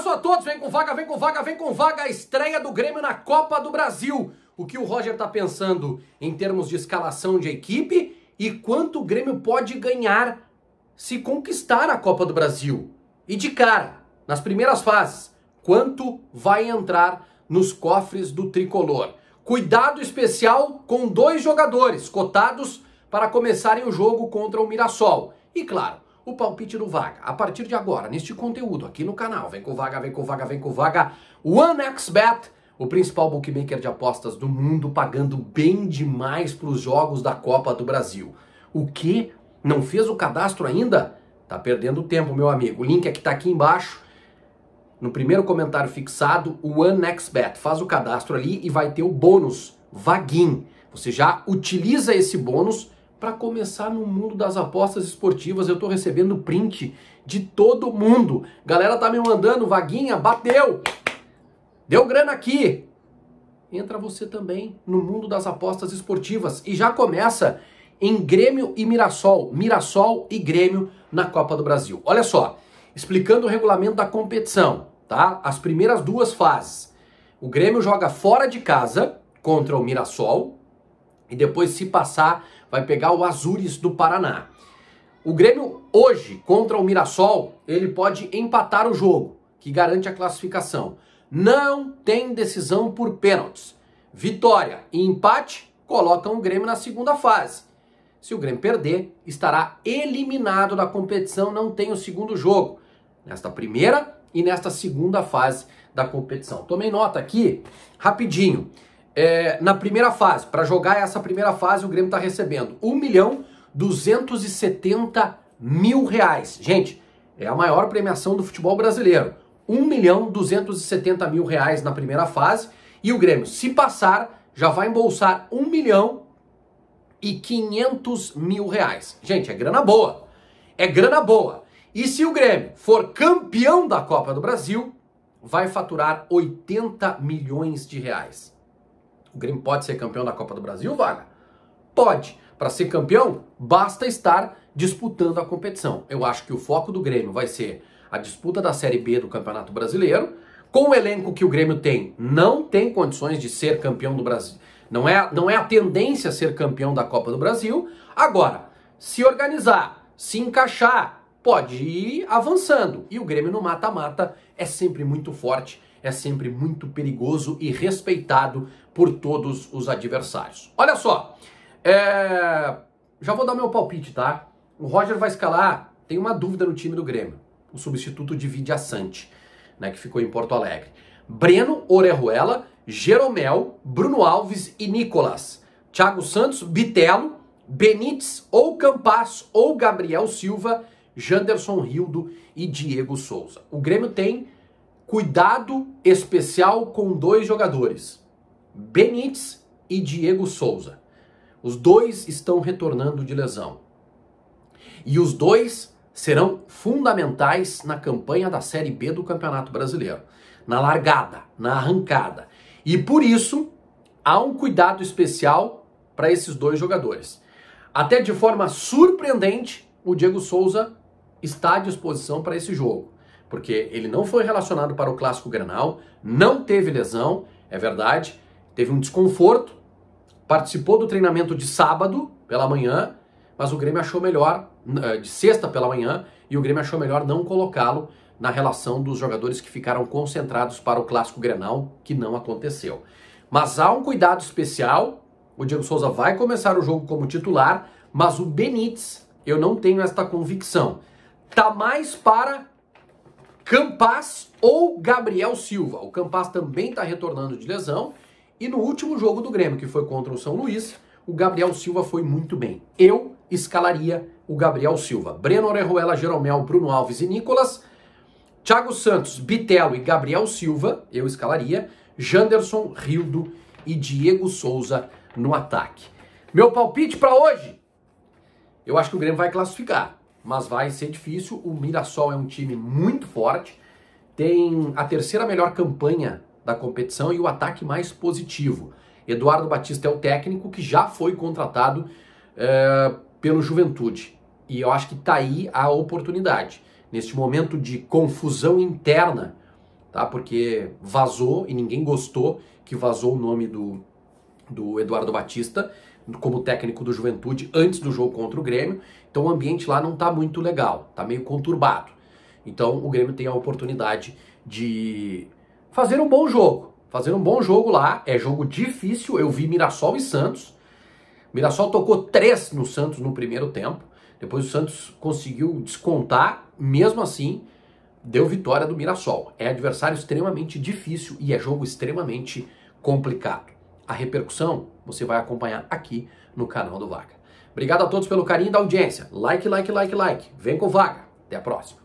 abraço a todos, vem com vaga, vem com vaga, vem com vaga, a estreia do Grêmio na Copa do Brasil. O que o Roger está pensando em termos de escalação de equipe e quanto o Grêmio pode ganhar se conquistar a Copa do Brasil. E de cara, nas primeiras fases, quanto vai entrar nos cofres do tricolor. Cuidado especial com dois jogadores cotados para começarem o jogo contra o Mirassol. E claro, o palpite do Vaga. A partir de agora, neste conteúdo aqui no canal, vem com Vaga, vem com Vaga, vem com Vaga, OneXBet, o principal bookmaker de apostas do mundo, pagando bem demais para os jogos da Copa do Brasil. O que? Não fez o cadastro ainda? Tá perdendo tempo, meu amigo. O link é que tá aqui embaixo. No primeiro comentário fixado, o OneXBet. Faz o cadastro ali e vai ter o bônus Vaguin. Você já utiliza esse bônus para começar no mundo das apostas esportivas. Eu estou recebendo print de todo mundo. Galera tá me mandando vaguinha, bateu. Deu grana aqui. Entra você também no mundo das apostas esportivas e já começa em Grêmio e Mirassol, Mirassol e Grêmio na Copa do Brasil. Olha só, explicando o regulamento da competição, tá? As primeiras duas fases. O Grêmio joga fora de casa contra o Mirassol e depois, se passar, vai pegar o Azures do Paraná. O Grêmio, hoje, contra o Mirassol, ele pode empatar o jogo, que garante a classificação. Não tem decisão por pênaltis. Vitória e empate colocam o Grêmio na segunda fase. Se o Grêmio perder, estará eliminado da competição, não tem o segundo jogo. Nesta primeira e nesta segunda fase da competição. Tomei nota aqui, rapidinho é, na primeira fase. Para jogar essa primeira fase, o Grêmio está recebendo 1 milhão 270 mil reais. Gente, é a maior premiação do futebol brasileiro. 1 milhão 270 mil reais na primeira fase. E o Grêmio, se passar, já vai embolsar 1 milhão e 500 mil reais. Gente, é grana boa. É grana boa. E se o Grêmio for campeão da Copa do Brasil, vai faturar 80 milhões de reais. O Grêmio pode ser campeão da Copa do Brasil, Vaga? Pode. Para ser campeão, basta estar disputando a competição. Eu acho que o foco do Grêmio vai ser a disputa da Série B do Campeonato Brasileiro. Com o elenco que o Grêmio tem, não tem condições de ser campeão do Brasil. Não é, não é a tendência ser campeão da Copa do Brasil. Agora, se organizar, se encaixar, pode ir avançando. E o Grêmio no mata-mata é sempre muito forte é sempre muito perigoso e respeitado por todos os adversários. Olha só, é... já vou dar meu palpite, tá? O Roger vai escalar, tem uma dúvida no time do Grêmio, o substituto de Vidia Sante, né, que ficou em Porto Alegre. Breno Orejuela, Jeromel, Bruno Alves e Nicolas. Thiago Santos, Bitelo, Benítez ou Campas ou Gabriel Silva, Janderson Rildo e Diego Souza. O Grêmio tem Cuidado especial com dois jogadores, Benítez e Diego Souza. Os dois estão retornando de lesão. E os dois serão fundamentais na campanha da Série B do Campeonato Brasileiro, na largada, na arrancada. E por isso, há um cuidado especial para esses dois jogadores. Até de forma surpreendente, o Diego Souza está à disposição para esse jogo porque ele não foi relacionado para o clássico Grenal, não teve lesão, é verdade, teve um desconforto, participou do treinamento de sábado pela manhã, mas o Grêmio achou melhor, eh, de sexta pela manhã, e o Grêmio achou melhor não colocá-lo na relação dos jogadores que ficaram concentrados para o clássico Grenal, que não aconteceu. Mas há um cuidado especial. O Diego Souza vai começar o jogo como titular, mas o Benítez, eu não tenho esta convicção. Tá mais para Campas ou Gabriel Silva. O Campas também está retornando de lesão. E no último jogo do Grêmio, que foi contra o São Luís, o Gabriel Silva foi muito bem. Eu escalaria o Gabriel Silva. Breno Orejuela, Jeromel, Bruno Alves e Nicolas. Thiago Santos, Bitelo e Gabriel Silva, eu escalaria. Janderson, Rildo e Diego Souza no ataque. Meu palpite para hoje? Eu acho que o Grêmio vai classificar mas vai ser difícil. O Mirassol é um time muito forte, tem a terceira melhor campanha da competição e o ataque mais positivo. Eduardo Batista é o técnico que já foi contratado é, pelo Juventude. E eu acho que está aí a oportunidade. Neste momento de confusão interna, tá? porque vazou e ninguém gostou que vazou o nome do, do Eduardo Batista como técnico do Juventude antes do jogo contra o Grêmio. Então o ambiente lá não está muito legal, está meio conturbado. Então o Grêmio tem a oportunidade de fazer um bom jogo. Fazer um bom jogo lá. É jogo difícil. Eu vi Mirassol e Santos. Mirassol tocou três no Santos no primeiro tempo. Depois o Santos conseguiu descontar. Mesmo assim, deu vitória do Mirassol. É adversário extremamente difícil e é jogo extremamente complicado a repercussão você vai acompanhar aqui no canal do Vaga. Obrigado a todos pelo carinho da audiência. Like, like, like, like. Vem com Vaga. Até a próxima.